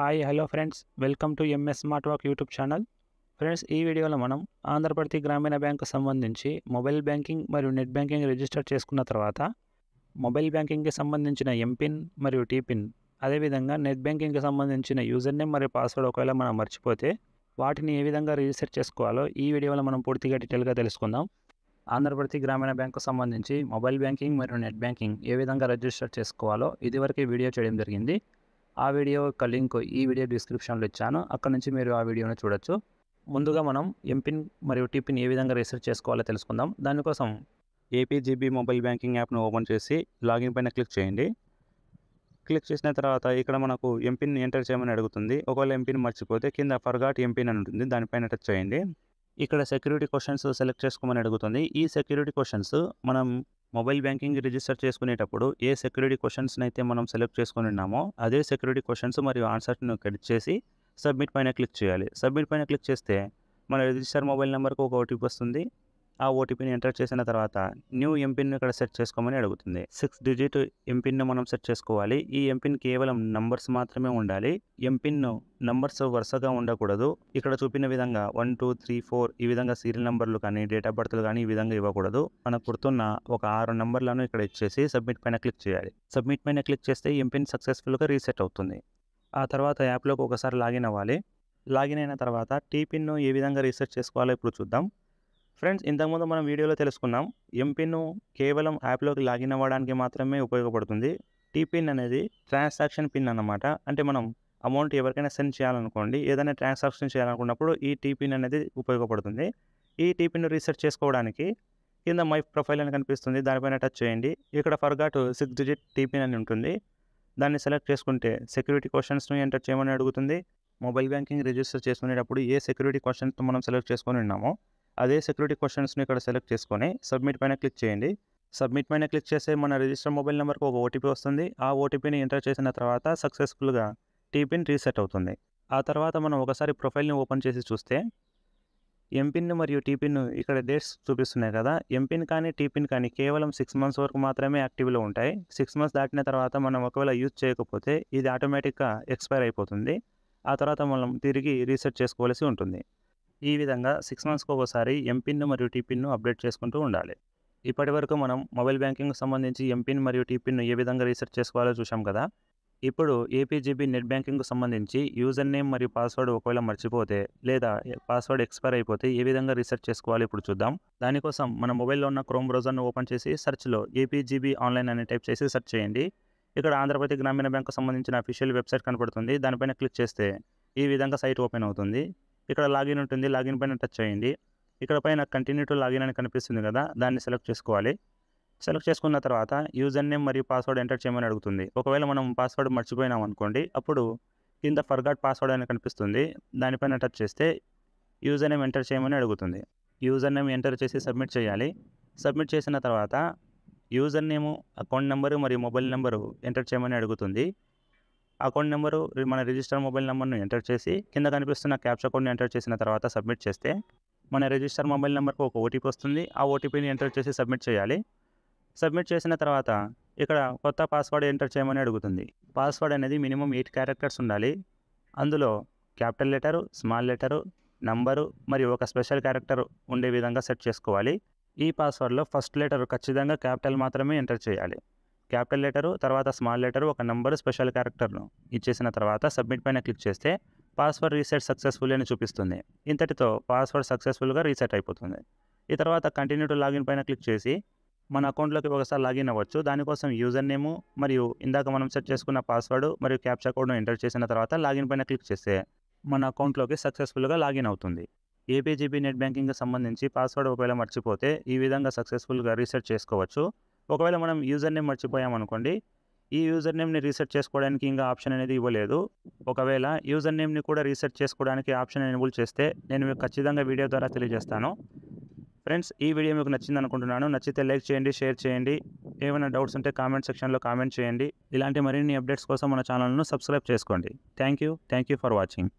hi hello friends welcome to MS smart walk YouTube channel friends ఈ వీడియోలో మనం ఆంధ్రప్రదేశ్ గ్రామీణ బ్యాంకు సంబంధించి మొబైల్ బ్యాంకింగ్ మరియు నెట్ బ్యాంకింగ్ రిజిస్టర్ చేసుకున్న తర్వాత మొబైల్ బ్యాంకింగ్కి సంబంధించిన ఎంపిన్ మరియు టీపిన్ అదేవిధంగా నెట్ బ్యాంకింగ్కి సంబంధించిన యూజర్ నేమ్ మరియు పాస్వర్డ్ ఒకవేళ మనం మర్చిపోతే వాటిని ఏ విధంగా రిజిస్టర్ చేసుకోవాలో ఈ వీడియోలో మనం పూర్తిగా డీటెయిల్గా తెలుసుకుందాం ఆంధ్రప్రదేశ్ గ్రామీణ బ్యాంకు సంబంధించి మొబైల్ బ్యాంకింగ్ మరియు నెట్ బ్యాంకింగ్ ఏ విధంగా రిజిస్టర్ చేసుకోవాలో ఇదివరకే వీడియో చేయడం జరిగింది ఆ వీడియో యొక్క లింక్ ఈ వీడియో డిస్క్రిప్షన్లో ఇచ్చాను అక్కడ నుంచి మీరు ఆ వీడియోను చూడొచ్చు ముందుగా మనం ఎంపిన్ మరియు టిపిన్ ఏ విధంగా రీసెర్చ్ చేసుకోవాలో తెలుసుకుందాం దానికోసం ఏపీజీబీ మొబైల్ బ్యాంకింగ్ యాప్ను ఓపెన్ చేసి లాగిన్ పైన క్లిక్ చేయండి క్లిక్ చేసిన తర్వాత ఇక్కడ మనకు ఎంపిన్ ఎంటర్ చేయమని అడుగుతుంది ఒకవేళ ఎంపిన్ మర్చిపోతే కింద ఫర్గాట్ ఎంపిన్ అని ఉంటుంది దానిపైన టచ్ చేయండి ఇక్కడ సెక్యూరిటీ క్వశ్చన్స్ సెలెక్ట్ చేసుకోమని అడుగుతుంది ఈ సెక్యూరిటీ క్వశ్చన్స్ మనం మొబైల్ బ్యాంకింగ్ రిజిస్టర్ చేసుకునేటప్పుడు ఏ సెక్యూరిటీ క్వశ్చన్స్ని అయితే మనం సెలెక్ట్ చేసుకుని ఉన్నామో అదే సెక్యూరిటీ క్వశ్చన్స్ మరియు ఆన్సర్స్ని కట్ చేసి సబ్మిట్ పైన క్లిక్ చేయాలి సబ్మిట్ పైన క్లిక్ చేస్తే మన రిజిస్టర్ మొబైల్ నెంబర్కి ఒక ఓటీపీ వస్తుంది ఆ ఓటీపీని ఎంటర్ చేసిన తర్వాత న్యూ ఎంపిన్ ఇక్కడ సెట్ చేసుకోమని అడుగుతుంది సిక్స్ డిజిట్ ఎంపిన్ మనం సెట్ చేసుకోవాలి ఈ ఎంపిన్ కేవలం నంబర్స్ మాత్రమే ఉండాలి ఎంపిన్ నంబర్స్ వరుసగా ఉండకూడదు ఇక్కడ చూపిన విధంగా వన్ టూ త్రీ ఫోర్ ఈ విధంగా సీరియల్ నంబర్లు కానీ డేట్ ఆఫ్ బర్త్లు కానీ ఈ విధంగా ఇవ్వకూడదు మనకు గుర్తున్న ఒక ఆరు నంబర్లను ఇక్కడ ఇచ్చేసి సబ్మిట్ పైన క్లిక్ చేయాలి సబ్మిట్ పైన క్లిక్ చేస్తే ఎంపిన్ సక్సెస్ఫుల్గా రీసెట్ అవుతుంది ఆ తర్వాత యాప్లోకి ఒకసారి లాగిన్ అవ్వాలి లాగిన్ అయిన తర్వాత టీపిన్ను ఏ విధంగా రీసెట్ చేసుకోవాలో ఇప్పుడు చూద్దాం ఫ్రెండ్స్ ఇంతకుముందు మనం వీడియోలో తెలుసుకున్నాం ఎంపిన్ కేవలం యాప్లోకి లాగిన్ అవ్వడానికి మాత్రమే ఉపయోగపడుతుంది టీపిన్ అనేది ట్రాన్సాక్షన్ పిన్ అన్నమాట అంటే మనం అమౌంట్ ఎవరికైనా సెండ్ చేయాలనుకోండి ఏదైనా ట్రాన్సాక్షన్ చేయాలనుకున్నప్పుడు ఈ టీపిన్ అనేది ఉపయోగపడుతుంది ఈ టీపిన్ రీసెర్చ్ చేసుకోవడానికి కింద మై ప్రొఫైల్ అని కనిపిస్తుంది దానిపైన టచ్ చేయండి ఇక్కడ ఫర్గాట్ సిక్స్ డిజిట్ టీపిన్ అని ఉంటుంది దాన్ని సెలెక్ట్ చేసుకుంటే సెక్యూరిటీ క్వశ్చన్స్ను ఎంటర్ చేయమని అడుగుతుంది మొబైల్ బ్యాంకింగ్ రిజిస్టర్ చేసుకునేటప్పుడు ఏ సెక్యూరిటీ క్వశ్చన్స్తో మనం సెలెక్ట్ చేసుకొని ఉన్నామో అదే సెక్యూరిటీ క్వశ్చన్స్ని ఇక్కడ సెలెక్ట్ చేసుకొని సబ్మిట్ పైన క్లిక్ చేయండి సబ్మిట్ పైన క్లిక్ చేస్తే మన రిజిస్టర్ మొబైల్ నెంబర్కి ఒక ఓటీపీ వస్తుంది ఆ ఓటీపీని ఎంటర్ చేసిన తర్వాత సక్సెస్ఫుల్గా టీపిన్ రీసెట్ అవుతుంది ఆ తర్వాత మనం ఒకసారి ప్రొఫైల్ని ఓపెన్ చేసి చూస్తే ఎంపిన్ మరియు టీపిన్ ఇక్కడ డేట్స్ చూపిస్తున్నాయి కదా ఎంపిన్ కానీ టీపిన్ కానీ కేవలం సిక్స్ మంత్స్ వరకు మాత్రమే యాక్టివ్లో ఉంటాయి సిక్స్ మంత్స్ దాటిన తర్వాత మనం ఒకవేళ యూజ్ చేయకపోతే ఇది ఆటోమేటిక్గా ఎక్స్పైర్ అయిపోతుంది ఆ తర్వాత మనం తిరిగి రీసెట్ చేసుకోవాల్సి ఉంటుంది ఈ విధంగా సిక్స్ మంత్స్కి ఒకసారి ఎంపిన్ మరియు టీపిన్ను అప్డేట్ చేసుకుంటూ ఉండాలి ఇప్పటి వరకు మనం మొబైల్ బ్యాంకింగ్ సంబంధించి ఎంపిన్ మరియు టీపిన్ను ఏ విధంగా రీసెర్చ్ చేసుకోవాలో చూసాం కదా ఇప్పుడు ఏపీజీబీ నెట్ బ్యాంకింగ్కు సంబంధించి యూజర్ నేమ్ మరియు పాస్వర్డ్ ఒకవేళ మర్చిపోతే లేదా పాస్వర్డ్ ఎక్స్పైర్ అయిపోతే ఏ విధంగా రీసెర్చ్ చేసుకోవాలి ఇప్పుడు చూద్దాం దానికోసం మన మొబైల్లో ఉన్న క్రోమ్ బ్రౌజర్ను ఓపెన్ చేసి సెర్చ్లో ఏపీజీబీ ఆన్లైన్ అని టైప్ చేసి సెర్చ్ చేయండి ఇక్కడ ఆంధ్రప్రదేశ్ గ్రామీణ బ్యాంకు సంబంధించిన అఫీషియల్ వెబ్సైట్ కనపడుతుంది దానిపైన క్లిక్ చేస్తే ఈ విధంగా సైట్ ఓపెన్ అవుతుంది ఇక్కడ లాగిన్ ఉంటుంది లాగిన్ పైన టచ్ అయ్యింది ఇక్కడ పైన కంటిన్యూ టు లాగిన్ అని కనిపిస్తుంది కదా దాన్ని సెలెక్ట్ చేసుకోవాలి సెలెక్ట్ చేసుకున్న తర్వాత యూజర్ నేమ్ మరియు పాస్వర్డ్ ఎంటర్ చేయమని అడుగుతుంది ఒకవేళ మనం పాస్వర్డ్ మర్చిపోయినాం అనుకోండి అప్పుడు కింద ఫర్గాట్ పాస్వర్డ్ అని కనిపిస్తుంది దానిపైన టచ్ చేస్తే యూజర్ నేమ్ ఎంటర్ చేయమని అడుగుతుంది యూజర్ నేమ్ ఎంటర్ చేసి సబ్మిట్ చేయాలి సబ్మిట్ చేసిన తర్వాత యూజర్ నేము అకౌంట్ నెంబరు మరియు మొబైల్ నెంబరు ఎంటర్ చేయమని అడుగుతుంది అకౌంట్ నెంబరు మన రిజిస్టర్ మొబైల్ నెంబర్ను ఎంటర్ చేసి కింద కనిపిస్తున్న క్యాప్చా అకౌంట్ని ఎంటర్ చేసిన తర్వాత సబ్మిట్ చేస్తే మన రిజిస్టర్ మొబైల్ నెంబర్కు ఒక ఓటీపీ వస్తుంది ఆ ఓటీపీని ఎంటర్ చేసి సబ్మిట్ చేయాలి సబ్మిట్ చేసిన తర్వాత ఇక్కడ కొత్త పాస్వర్డ్ ఎంటర్ చేయమని అడుగుతుంది పాస్వర్డ్ అనేది మినిమం ఎయిట్ క్యారెక్టర్స్ ఉండాలి అందులో capital letter small letter number మరియు ఒక స్పెషల్ క్యారెక్టర్ ఉండే విధంగా సెట్ చేసుకోవాలి ఈ పాస్వర్డ్లో ఫస్ట్ లెటర్ ఖచ్చితంగా క్యాపిటల్ మాత్రమే ఎంటర్ చేయాలి క్యాపిటల్ లెటరు తర్వాత స్మాల్ లెటరు ఒక నంబరు స్పెషల్ క్యారెక్టర్ను ఇచ్చేసిన తర్వాత సబ్మిట్ పైన క్లిక్ చేస్తే పాస్వర్డ్ రీసెట్ సక్సెస్ఫుల్ అని చూపిస్తుంది ఇంతటితో పాస్వర్డ్ సక్సెస్ఫుల్గా రీసెట్ అయిపోతుంది ఈ తర్వాత కంటిన్యూ టు లాగిన్ పైన క్లిక్ చేసి మన అకౌంట్లోకి ఒకసారి లాగిన్ అవ్వచ్చు దానికోసం యూజర్ నేము మరియు ఇందాక మనం సెట్ చేసుకున్న పాస్వర్డ్ మరియు క్యాప్చా కోడ్ను ఎంటర్ చేసిన తర్వాత లాగిన్ పైన క్లిక్ చేస్తే మన అకౌంట్లోకి సక్సెస్ఫుల్గా లాగిన్ అవుతుంది ఏపీజీబీ నెట్ బ్యాంకింగ్కి సంబంధించి పాస్వర్డ్ ఒకవేళ మర్చిపోతే ఈ విధంగా సక్సెస్ఫుల్గా రీసెట్ చేసుకోవచ్చు ఒకవేళ మనం యూజర్ నేమ్ మర్చిపోయామనుకోండి అనుకోండి ఈ యూజర్ నేమ్ని రీసెట్ చేసుకోవడానికి ఇంకా ఆప్షన్ అనేది ఇవ్వలేదు ఒకవేళ యూజర్ నేమ్ని కూడా రీసెర్చ్ చేసుకోవడానికి ఆప్షన్ ఎనబుల్ చేస్తే నేను మీకు ఖచ్చితంగా వీడియో ద్వారా తెలియజేస్తాను ఫ్రెండ్స్ ఈ వీడియో మీకు నచ్చింది అనుకుంటున్నాను నచ్చితే లైక్ చేయండి షేర్ చేయండి ఏమైనా డౌట్స్ ఉంటే కామెంట్ సెక్షన్లో కామెంట్ చేయండి ఇలాంటి మరిన్ని అప్డేట్స్ కోసం మన ఛానల్ను సబ్స్క్రైబ్ చేసుకోండి thank you thank you for watching